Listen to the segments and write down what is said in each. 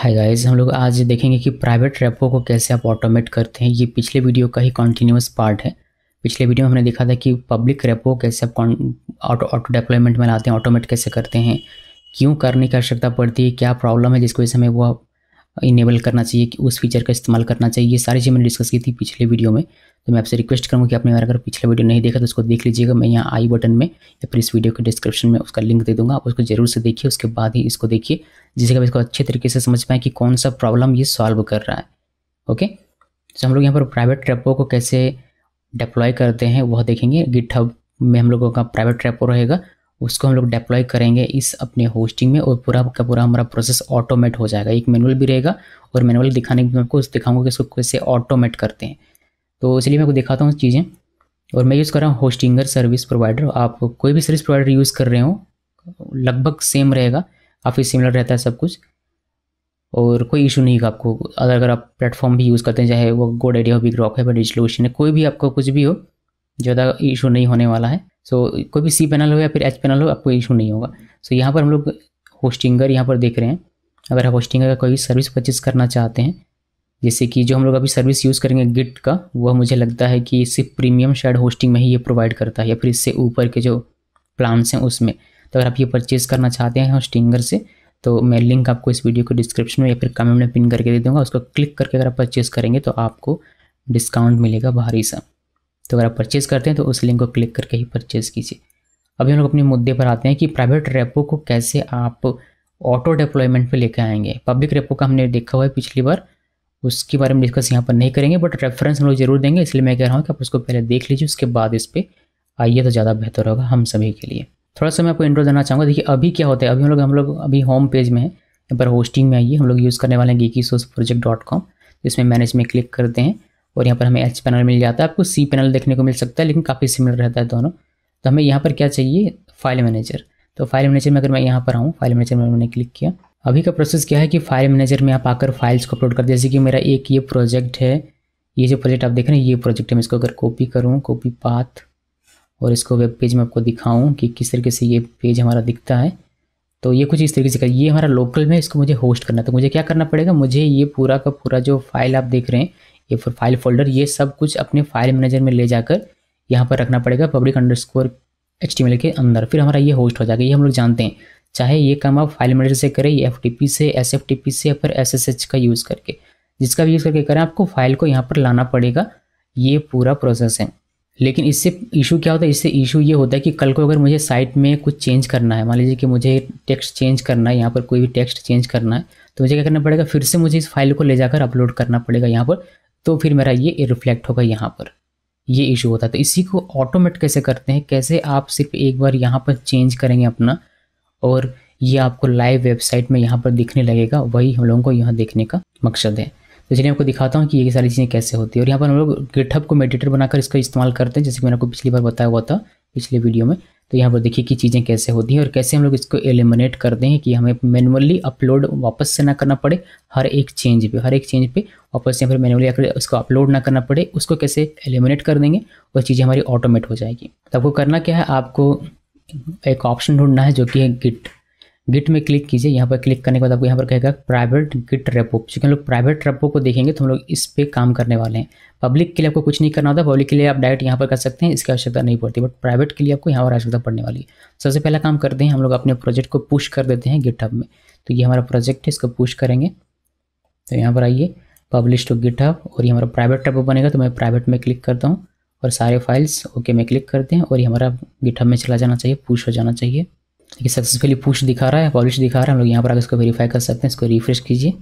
hi guys हम लोग आज देखेंगे कि प्राइवेट रेपो को कैसे आप ऑटोमेट करते हैं ये पिछले वीडियो का ही कॉन्टीन्यूस पार्ट है पिछले वीडियो में हमने देखा था कि पब्लिक रेपो कैसे आप ऑटो ऑटो डेप्लॉयमेंट में लाते हैं ऑटोमेट कैसे करते हैं क्यों करने की आवश्यकता पड़ती है क्या प्रॉब्लम है जिसको हमें वो इनेबल करना चाहिए कि उस फीचर का इस्तेमाल करना चाहिए ये सारी चीज़ मैंने डिस्कस की थी पिछले वीडियो में तो मैं आपसे रिक्वेस्ट करूँगा कि आपने मेरा अगर पिछला वीडियो नहीं देखा तो उसको देख लीजिएगा मैं यहाँ आई बटन में या फिर इस वीडियो के डिस्क्रिप्शन में उसका लिंक दे दूँगा आप उसको जरूर से देखिए उसके बाद ही इसको देखिए जिससे कि आप इसको अच्छे तरीके से समझ पाएँ कि कौन सा प्रॉब्लम ये सॉल्व कर रहा है ओके तो हम लोग यहाँ पर प्राइवेट ट्रैपो को कैसे डिप्लॉय करते हैं वह देखेंगे गिट में हम लोगों का प्राइवेट ट्रैपो रहेगा उसको हम लोग डिप्लॉय करेंगे इस अपने होस्टिंग में और पूरा का पूरा हमारा प्रोसेस ऑटोमेट हो जाएगा एक मैनुअल भी रहेगा और मैनुअल दिखाने में आपको दिखाऊंगा कि इसको कैसे ऑटोमेट करते हैं तो इसलिए मैं आपको दिखाता हूँ चीज़ें और मैं यूज़ कर रहा हूँ होस्टिंगर सर्विस प्रोवाइडर आप कोई भी सर्विस प्रोवाइडर यूज़ कर रहे हो लगभग सेम रहेगा काफ़ी सिमिलर रहता है सब कुछ और कोई इशू नहीं होगा आपको अगर अगर आप प्लेटफॉर्म भी यूज़ करते हैं चाहे वो गोड आइडिया हो बिग रॉक है या डिजिटल ओशन है कोई भी आपको कुछ भी हो ज़्यादा इशू नहीं होने वाला है सो so, कोई भी सी पैनल हो या फिर एच पैनल हो आपको इशू नहीं होगा सो so, यहाँ पर हम लोग होस्टिंगर यहाँ पर देख रहे हैं अगर आप होस्टिंगर का कोई सर्विस परचेज करना चाहते हैं जैसे कि जो हम लोग अभी सर्विस यूज़ करेंगे गिट का वह मुझे लगता है कि सिर्फ प्रीमियम शायद होस्टिंग में ही ये प्रोवाइड करता है या फिर इससे ऊपर के जो प्लान्स हैं उसमें तो अगर आप ये परचेज़ करना चाहते हैं होस्टिंगर से तो मैं लिंक आपको इस वीडियो को डिस्क्रिप्शन में या फिर कमेंट में पिन करके दे दूँगा उसको क्लिक करके अगर आप परचेज़ करेंगे तो आपको डिस्काउंट मिलेगा भारी सा तो अगर आप परचेज़ करते हैं तो उस लिंक को क्लिक करके ही परचेज़ कीजिए अभी हम लोग अपने मुद्दे पर आते हैं कि प्राइवेट रेपो को कैसे आप ऑटो डिप्लॉयमेंट पर लेकर आएंगे पब्लिक रेपो का हमने देखा हुआ है पिछली बार उसके बारे में डिस्कस यहाँ पर नहीं करेंगे बट रेफरेंस हम लोग जरूर देंगे इसलिए मैं कह रहा हूँ कि आप उसको पहले देख लीजिए उसके बाद इस पर आइए तो ज़्यादा बेहतर होगा हम सभी के लिए थोड़ा सा मैं आपको इंट्रो देना चाहूँगा देखिए अभी क्या होता है अभी हम लोग हम लोग अभी होम पेज में है यहाँ पर होस्टिंग में आइए हम लोग यूज़ करने वाले हैं geeky sauce project dot com जिसमें मैनेज में क्लिक करते हैं और यहाँ पर हमें एच पैनल मिल जाता है आपको सी पैनल देखने को मिल सकता है लेकिन काफ़ी सिमिलर रहता है दोनों तो हमें यहाँ पर क्या चाहिए फाइल मैनेजर तो फाइल मैनेजर में अगर मैं यहाँ पर आऊँ फाइल मैनेजर में मैंने क्लिक किया अभी का प्रोसेस क्या है कि फाइल मैनेजर में आप आकर फाइल्स को अपलोड कर जैसे कि मेरा एक ये प्रोजेक्ट है ये जो प्रोजेक्ट आप देख रहे हैं ये प्रोजेक्ट है मैं इसको अगर कॉपी करूँ कॉपी पाथ और इसको वेब पेज में आपको दिखाऊँ कि किस तरीके से ये पेज हमारा दिखता है तो ये कुछ इस तरीके से कर ये हमारा लोकल में इसको मुझे होस्ट करना तो मुझे क्या करना पड़ेगा मुझे ये पूरा का पूरा जो फाइल आप देख रहे हैं ये फिर फाइल फोल्डर ये सब कुछ अपने फाइल मैनेजर में ले जाकर यहाँ पर रखना पड़ेगा पब्लिक अंडर स्कोर के अंदर फिर हमारा ये होस्ट हो जाएगा ये हम लोग जानते हैं चाहे ये काम आप फाइल मैनेजर से करें टी एफ से एस से या फिर एस का यूज़ करके जिसका भी यूज़ करके करें आपको फाइल को यहाँ पर लाना पड़ेगा ये पूरा प्रोसेस है लेकिन इससे इशू क्या होता है इससे इशू ये होता है कि कल को अगर मुझे साइट में कुछ चेंज करना है मान लीजिए कि मुझे टेक्स्ट चेंज करना है यहाँ पर कोई भी टेक्स्ट चेंज करना है तो मुझे क्या करना पड़ेगा फिर से मुझे इस फाइल को ले जाकर अपलोड करना पड़ेगा यहाँ पर तो फिर मेरा ये रिफ्लेक्ट होगा यहाँ पर ये इशू होता है तो इसी को ऑटोमेट कैसे करते हैं कैसे आप सिर्फ एक बार यहाँ पर चेंज करेंगे अपना और ये आपको लाइव वेबसाइट में यहाँ पर दिखने लगेगा वही हम लोगों को यहाँ देखने का मकसद है तो चलिए आपको दिखाता हूँ कि ये सारी चीज़ें कैसे होती है और यहाँ पर हम लोग गिटहब को मेडिटर बनाकर इसका इस्तेमाल करते हैं जैसे कि मैंने आपको पिछली बार बताया हुआ था पिछले वीडियो में तो यहाँ पर देखिए कि चीज़ें कैसे होती हैं और कैसे हम लोग इसको एलिमिनेट करते हैं कि हमें मैनुअली अपलोड वापस से ना करना पड़े हर एक चेंज पे हर एक चेंज पे वापस से फिर मैनुअली आकर उसको अपलोड ना करना पड़े उसको कैसे एलिमिनेट कर देंगे और चीज़ें हमारी ऑटोमेट हो जाएगी तो आपको करना क्या है आपको तो एक ऑप्शन ढूंढना है जो कि है गिट गिट में क्लिक कीजिए यहाँ पर क्लिक करने के बाद आपको यहाँ पर कहेगा प्राइवेट गिट रेपो क्योंकि हम लोग प्राइवेट रेपो को देखेंगे तो हम लोग इस पर काम करने वाले हैं पब्लिक के लिए आपको कुछ नहीं करना होता पब्लिक के लिए आप डायरेक्ट यहाँ पर कर सकते हैं इसकी आवश्यकता नहीं पड़ती बट प्राइवेट के लिए आपको यहाँ पर आवश्यकता पड़ने वाली है सबसे पहला काम करते हैं हम लोग अपने प्रोजेक्ट को पुश कर देते हैं गिटहब में तो ये हमारा प्रोजेक्ट है इसको पुश करेंगे तो यहाँ पर आइए पब्लिश टू गिटहब और ये हमारा प्राइवेट रेपो बनेगा तो मैं प्राइवेट में क्लिक करता हूँ और सारे फाइल्स ओके में क्लिक करते हैं और ये हमारा गिटहब में चला जाना चाहिए पुश हो जाना चाहिए देखिए सक्सेसफुली पुश दिखा रहा है पॉलिश दिखा रहा है हम लोग यहाँ पर आगे इसको वेरीफाई कर सकते हैं इसको रिफ्रेश कीजिए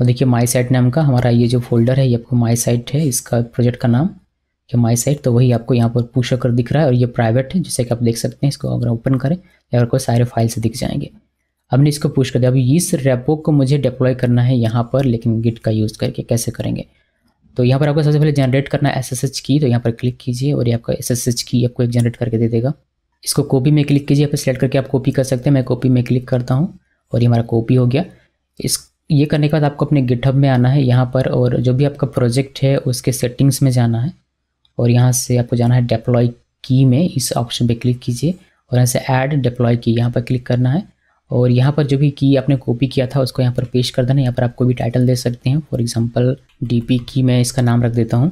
और देखिए माई साइट नाम का हमारा ये जो फोल्डर है ये आपको माई साइट है इसका प्रोजेक्ट का नाम कि माई साइट तो वही आपको यहाँ पर पुश होकर दिख रहा है और ये प्राइवेट है जैसे कि आप देख सकते हैं इसको अगर ओपन करें या अगर कोई सारे फाइल्स दिख जाएंगे हमने इसको पुश कर दिया अभी इस रेपो को मुझे डिप्लॉय करना है यहाँ पर लेकिन गिट का यूज़ करके कैसे करेंगे तो यहाँ पर आपको सबसे पहले जनरेट करना है एस की तो यहाँ पर क्लिक कीजिए और ये आपका एस की आपको एक जनरेट करके दे देगा इसको कॉपी में क्लिक कीजिए आप सेलेक्ट करके आप कॉपी कर सकते हैं मैं कॉपी में क्लिक करता हूँ और ये हमारा कॉपी हो गया इस ये करने के बाद आपको अपने गिटहब में आना है यहाँ पर और जो भी आपका प्रोजेक्ट है उसके सेटिंग्स में जाना है और यहाँ से आपको जाना है डिप्लॉय की में इस ऑप्शन पर क्लिक कीजिए और यहाँ से ऐड डिप्लॉय की यहाँ पर क्लिक करना है और यहाँ पर जो भी की आपने कॉपी किया था उसको यहाँ पर पेश कर देना यहाँ पर आप कोई भी टाइटल दे सकते हैं फॉर एग्जाम्पल डी पी की मैं इसका नाम रख देता हूँ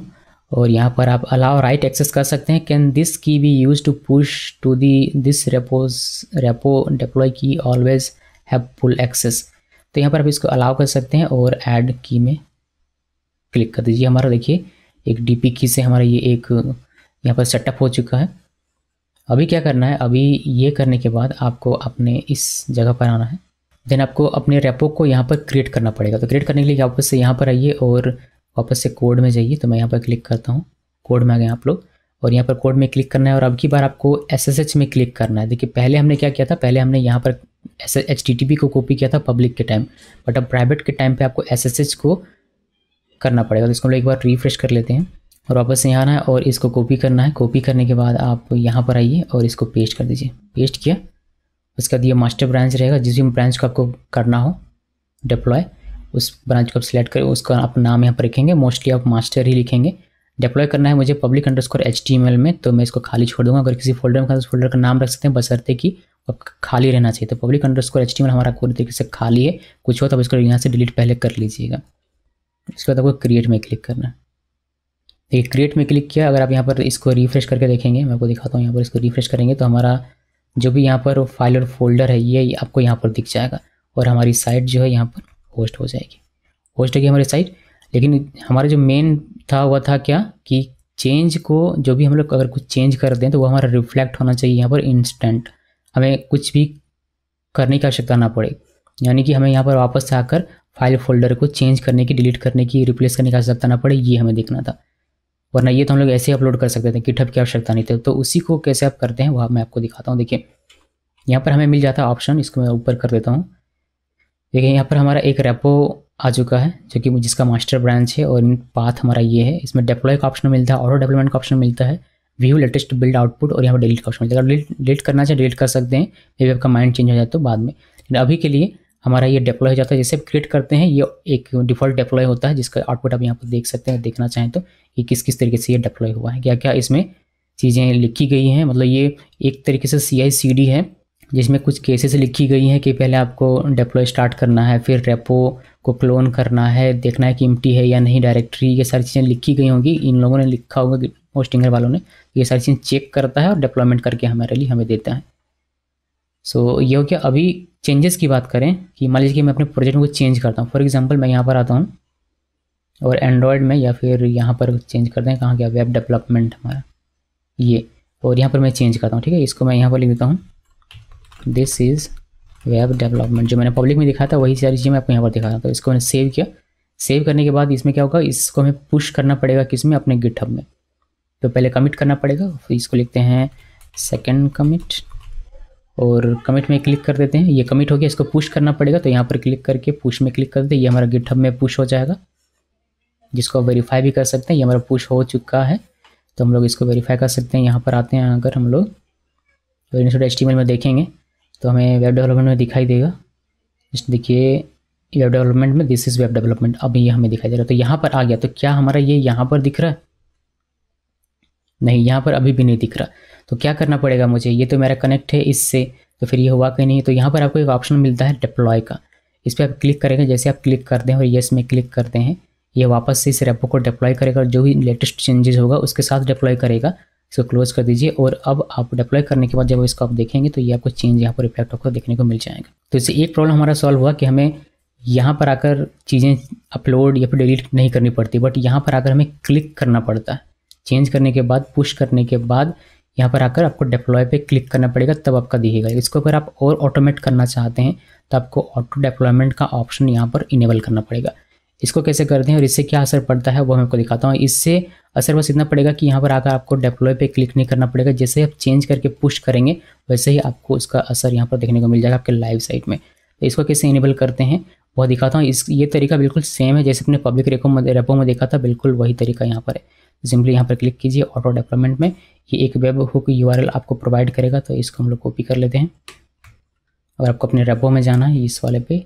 और यहाँ पर आप अलाव राइट एक्सेस कर सकते हैं can this key be use to push to the this repos repo deploy key always have full access तो यहाँ पर आप इसको अलाव कर सकते हैं और एड की में क्लिक कर दीजिए हमारा देखिए एक डी पी की से हमारा ये एक यहाँ पर सेटअप हो चुका है अभी क्या करना है अभी ये करने के बाद आपको अपने इस जगह पर आना है देन आपको अपने रेपो को यहाँ पर क्रिएट करना पड़ेगा तो क्रिएट करने के लिए वापस से यहाँ पर आइए और वापस से कोड में जाइए तो मैं यहाँ पर क्लिक करता हूँ कोड में आ गए आप लोग और यहाँ पर कोड में क्लिक करना है और अब की बार आपको एस में क्लिक करना है देखिए पहले हमने क्या किया था पहले हमने यहाँ पर एस एच को कॉपी किया था पब्लिक के टाइम बट अब प्राइवेट के टाइम पर आपको एस को करना पड़ेगा तो इसको हम लोग एक बार रिफ्रेश कर लेते हैं और वापस यहाँ आना है और इसको कॉपी करना है कॉपी करने के बाद आप यहाँ पर आइए और इसको पेस्ट कर दीजिए पेस्ट किया उसका दिया मास्टर ब्रांच रहेगा जिस भी ब्रांच को आपको करना हो डिप्लॉय उस ब्रांच को आप सिलेक्ट करें उसका आप नाम यहाँ पर लिखेंगे मोस्टली आप मास्टर ही लिखेंगे डिप्लॉय करना है मुझे पब्लिक अंडर स्कोर एच में तो मैं इसको खाली छोड़ दूंगा अगर किसी फोल्डर में उस फोल्डर का नाम रख सकते हैं बसरते कि अब खाली रहना चाहिए तो पब्लिक अंडर एम एल हमारा पूरी तरीके से खाली है कुछ हो तो आप इसको यहाँ से डिलीट पहले कर लीजिएगा इसके बाद आपको क्रिएट में क्लिक करना है देखिए क्रिएट में क्लिक किया अगर आप यहाँ पर इसको रिफ्रेश करके देखेंगे मैं आपको दिखाता हूँ यहाँ पर इसको रिफ्रेश करेंगे तो हमारा जो भी यहाँ पर फाइल और फोल्डर है ये आपको यहाँ पर दिख जाएगा और हमारी साइट जो है यहाँ पर होस्ट हो जाएगी होस्ट होगी हमारी साइट लेकिन हमारा जो मेन था वह था क्या कि चेंज को जो भी हम लोग अगर कुछ चेंज कर दें तो वो हमारा रिफ्लेक्ट होना चाहिए यहाँ पर इंस्टेंट हमें कुछ भी करने की आवश्यकता ना पड़े यानी कि हमें यहाँ पर वापस से आकर फाइल फोल्डर को चेंज करने की डिलीट करने की रिप्लेस करने की आवश्यकता ना पड़े ये हमें देखना था वरना ये तो हम लोग ऐसे अपलोड कर सकते थे गिटहब की आवश्यकता नहीं थी तो उसी को कैसे आप करते हैं वह मैं आपको दिखाता हूँ देखिए यहाँ पर हमें मिल जाता है ऑप्शन इसको मैं ऊपर कर देता हूँ देखिए यहाँ पर हमारा एक रेपो आ चुका है जो कि जिसका मास्टर ब्रांच है और पाथ हमारा ये है इसमें डिप्लॉय का ऑप्शन मिलता है ऑटो डेवलपमेंट का ऑप्शन मिलता है व्यू लेटेस्ट बिल्ड आउटपुट और यहाँ पर डिलीट का ऑप्शन मिलता है अगर डिलीट करना चाहिए डिलीट कर सकते हैं मे भी आपका माइंड चेंज हो जाए तो बाद में लेकिन अभी के लिए हमारा ये डिप्लॉय हो जाता है जैसे क्रिएट करते हैं ये एक डिफ़ॉल्ट डिप्लॉय होता है जिसका आउटपुट आप यहाँ पर देख सकते हैं देखना चाहें तो ये किस किस तरीके से ये डिप्लॉय हुआ है क्या क्या इसमें चीज़ें लिखी गई हैं मतलब ये एक तरीके से सी आई सी डी है जिसमें कुछ केसेस लिखी गई हैं कि पहले आपको डिप्लॉय स्टार्ट करना है फिर रेपो को क्लोन करना है देखना है कि इमटी है या नहीं डायरेक्टरी ये सारी चीज़ें लिखी गई होंगी इन लोगों ने लिखा होगा होस्टिंगर वालों ने ये सारी चीज़ें चेक करता है और डिप्लॉयमेंट करके हमारे लिए हमें देता है सो so, ये हो गया अभी चेंजेस की बात करें कि मान लीजिए कि मैं अपने प्रोजेक्ट को चेंज करता हूँ फॉर एग्जाम्पल मैं यहाँ पर आता हूँ और एंड्रॉयड में या फिर यहाँ पर चेंज करते हैं कहाँ क्या वेब डेवलपमेंट हमारा ये और यहाँ पर मैं चेंज करता हूँ ठीक है इसको मैं यहाँ पर लिख देता हूँ दिस इज़ वेब डेवलपमेंट जो मैंने पब्लिक में दिखाया था वही सारी चीज़ें मैं आपको यहाँ पर दिखा रहा था तो इसको मैंने सेव किया सेव करने के बाद इसमें क्या होगा इसको हमें पुश करना पड़ेगा किस में अपने गिटहब में तो पहले कमिट करना पड़ेगा फिर इसको लिखते हैं सेकेंड कमिट और कमिट में क्लिक कर देते हैं ये कमिट हो गया इसको पुश करना पड़ेगा तो यहाँ पर क्लिक करके पुश में क्लिक कर दे ये हमारा गिटहब में पुश हो जाएगा जिसको आप वेरीफाई भी कर सकते हैं ये हमारा पुश हो चुका है तो हम लोग इसको वेरीफाई कर सकते हैं यहाँ पर आते हैं अगर हम लोग वेरियड एच में देखेंगे तो हमें वेब डेवलपमेंट में दिखाई देगा देखिए वेब डेवलपमेंट में दिस इज़ वेब डेवलपमेंट अभी ये हमें दिखाई दे रहा है तो यहाँ पर आ गया तो क्या हमारा ये यहाँ पर दिख रहा है नहीं यहाँ पर अभी भी नहीं दिख रहा तो क्या करना पड़ेगा मुझे ये तो मेरा कनेक्ट है इससे तो फिर ये हुआ कि नहीं तो यहाँ पर आपको एक ऑप्शन मिलता है डिप्लॉय का इस पर आप क्लिक करेंगे जैसे आप क्लिक करते हैं और येस में क्लिक करते हैं ये वापस से इस रेपो को डिप्लॉय करेगा और जो भी लेटेस्ट चेंजेस होगा उसके साथ डिप्लॉय करेगा इसको क्लोज़ कर दीजिए और अब आप डिप्लॉय करने के बाद जब इसको आप देखेंगे तो ये आपको चेंज यहाँ पर इफेक्ट होकर देखने को मिल जाएगा तो इससे एक प्रॉब्लम हमारा सॉल्व हुआ कि हमें यहाँ पर आकर चीज़ें अपलोड या फिर डिलीट नहीं करनी पड़ती बट यहाँ पर आकर हमें क्लिक करना पड़ता है चेंज करने के बाद पुश करने के बाद यहाँ पर आकर आपको डिप्लॉय पे क्लिक करना पड़ेगा तब आपका दिखेगा इसको अगर आप और ऑटोमेट करना चाहते हैं तो आपको ऑटो डिप्लॉयमेंट का ऑप्शन यहाँ पर इनेबल करना पड़ेगा इसको कैसे करते हैं और इससे क्या असर पड़ता है वो मैं आपको दिखाता हूँ इससे असर बस इतना पड़ेगा कि यहाँ पर आकर आपको डिप्लॉय पे क्लिक नहीं करना पड़ेगा जैसे आप चेंज करके पुश करेंगे वैसे ही आपको उसका असर यहाँ पर देखने को मिल जाएगा आपके लाइव साइट में तो इसको कैसे इनेबल करते हैं वह दिखाता हूँ इस ये तरीका बिल्कुल सेम है जैसे अपने पब्लिक रेपो में रेपो में देखा था बिल्कुल वही तरीका यहाँ पर है सिंपली यहाँ पर क्लिक कीजिए ऑटो डेवलपमेंट में ये एक वेब हुक यू आपको प्रोवाइड करेगा तो इसको हम लोग कॉपी कर लेते हैं अगर आपको अपने रेपो में जाना है इस वाले पे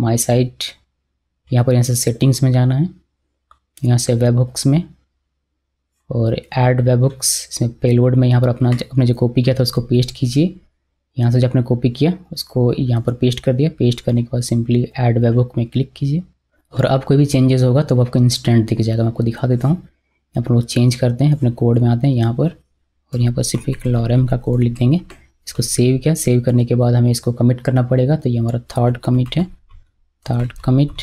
माई साइट यहाँ पर यहाँ से सेटिंग्स में जाना है यहाँ से वेब हुक्स में और एड वेब हुक्स इसमें पेलवर्ड में यहाँ पर अपना अपने जो कॉपी किया था उसको पेस्ट कीजिए यहाँ से जो आपने कॉपी किया उसको यहाँ पर पेस्ट कर दिया पेस्ट करने के बाद सिंपली ऐड वेबुक में क्लिक कीजिए और अब कोई भी चेंजेस होगा तो आपको इंस्टेंट दिख जाएगा मैं आपको दिखा देता हूँ यहाँ पर लोग चेंज करते हैं अपने कोड में आते हैं यहाँ पर और यहाँ पर सिर्फ एक लॉरम का कोड लिख देंगे इसको सेव किया सेव करने के बाद हमें इसको कमिट करना पड़ेगा तो ये हमारा थर्ड कमिट है थर्ड कमिट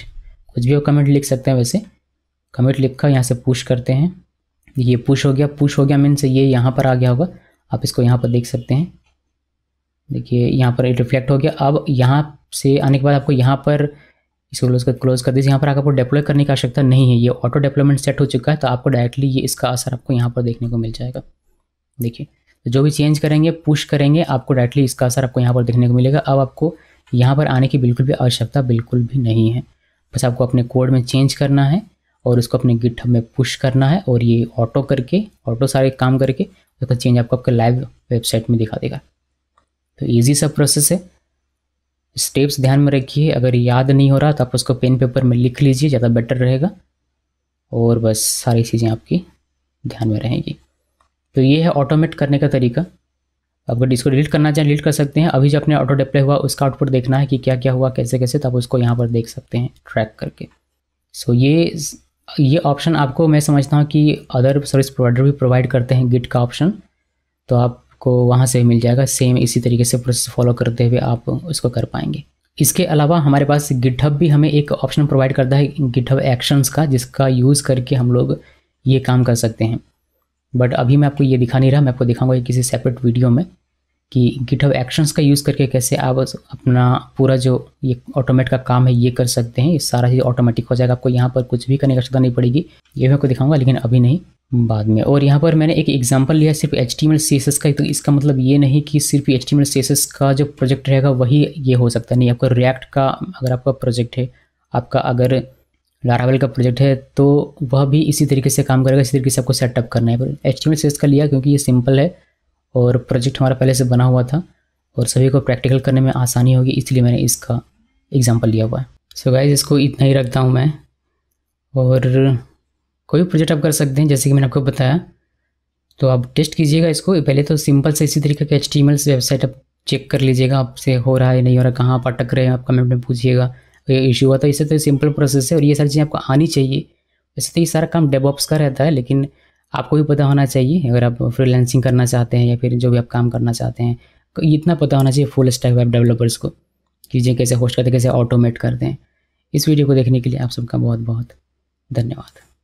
कुछ भी हो कमिट लिख सकते हैं वैसे कमिट लिख कर यहाँ से पुश करते हैं ये पुश हो गया पुश हो गया मीन्स ये यहाँ पर आ गया होगा आप इसको यहाँ पर देख सकते हैं देखिए यहाँ पर रिफ्लेक्ट हो गया अब यहाँ से आने के बाद आपको यहाँ पर इसको क्लोज कर क्लोज कर दीजिए यहाँ पर आपको डिप्लॉय करने की आवश्यकता नहीं है ये ऑटो डेप्लॉयमेंट सेट हो चुका है तो आपको डायरेक्टली ये इसका असर आपको यहाँ पर देखने को मिल जाएगा देखिए तो जो भी चेंज करेंगे पुश करेंगे आपको डायरेक्टली इसका असर आपको यहाँ पर देखने को मिलेगा अब आपको यहाँ पर आने की बिल्कुल भी आवश्यकता बिल्कुल भी नहीं है बस आपको अपने कोड में चेंज करना है और उसको अपने गिट में पुश करना है और ये ऑटो करके ऑटो सारे काम करके उसका चेंज आपको आपके लाइव वेबसाइट में दिखा देगा तो ईजी सा प्रोसेस है स्टेप्स ध्यान में रखिए अगर याद नहीं हो रहा तो आप उसको पेन पेपर में लिख लीजिए ज़्यादा बेटर रहेगा और बस सारी चीज़ें आपकी ध्यान में रहेंगी तो ये है ऑटोमेट करने का तरीका अगर इसको डिलीट करना चाहें डिलीट कर सकते हैं अभी जो अपने ऑटो डिप्ले हुआ उसका आउटपुट देखना है कि क्या क्या हुआ कैसे कैसे तो आप उसको यहाँ पर देख सकते हैं ट्रैक करके सो ये ये ऑप्शन आपको मैं समझता हूँ कि अदर सर्विस प्रोवाइडर भी प्रोवाइड करते हैं गिट का ऑप्शन तो आप आपको वहाँ से मिल जाएगा सेम इसी तरीके से प्रोसेस फॉलो करते हुए आप उसको कर पाएंगे इसके अलावा हमारे पास गिठब भी हमें एक ऑप्शन प्रोवाइड करता है गिठब एक्शंस का जिसका यूज़ करके हम लोग ये काम कर सकते हैं बट अभी मैं आपको ये दिखा नहीं रहा मैं आपको दिखाऊंगा किसी सेपरेट वीडियो में कि गिटहब एक्शंस का यूज़ करके कैसे आप अपना पूरा जो ये ऑटोमेट का काम है ये कर सकते हैं ये सारा चीज़ ऑटोमेटिक हो जाएगा आपको यहाँ पर कुछ भी करने की आवश्यकता नहीं पड़ेगी ये मैं आपको दिखाऊंगा लेकिन अभी नहीं बाद में और यहाँ पर मैंने एक एग्जाम्पल लिया सिर्फ एच टी का तो इसका मतलब ये नहीं कि सिर्फ एच टी का जो प्रोजेक्ट रहेगा वही ये हो सकता नहीं आपका रिएक्ट का अगर आपका प्रोजेक्ट है आपका अगर लारावेल का प्रोजेक्ट है तो वह भी इसी तरीके से काम करेगा इसी तरीके से आपको सेटअप करना है पर एच टी का लिया क्योंकि ये सिंपल है और प्रोजेक्ट हमारा पहले से बना हुआ था और सभी को प्रैक्टिकल करने में आसानी होगी इसलिए मैंने इसका एग्ज़ाम्पल लिया हुआ है सो so गाइज इसको इतना ही रखता हूँ मैं और कोई भी प्रोजेक्ट आप कर सकते हैं जैसे कि मैंने आपको बताया तो आप टेस्ट कीजिएगा इसको पहले तो सिंपल से इसी तरीके के एच टी वेबसाइट आप चेक कर लीजिएगा आपसे हो रहा है नहीं हो रहा कहाँ आप अटक रहे हैं आप कमेंट में पूछिएगा ये इशू हुआ तो इससे तो सिंपल प्रोसेस है और ये सारी चीज़ें आपको आनी चाहिए वैसे तो ये सारा काम डेबॉप्स का रहता है लेकिन आपको भी पता होना चाहिए अगर आप फ्रीलांसिंग करना चाहते हैं या फिर जो भी आप काम करना चाहते हैं तो इतना पता होना चाहिए फुल स्टैक वेब डेवलपर्स को चीज़ें कैसे होस्ट करते हैं कैसे ऑटोमेट करते हैं इस वीडियो को देखने के लिए आप सबका बहुत बहुत धन्यवाद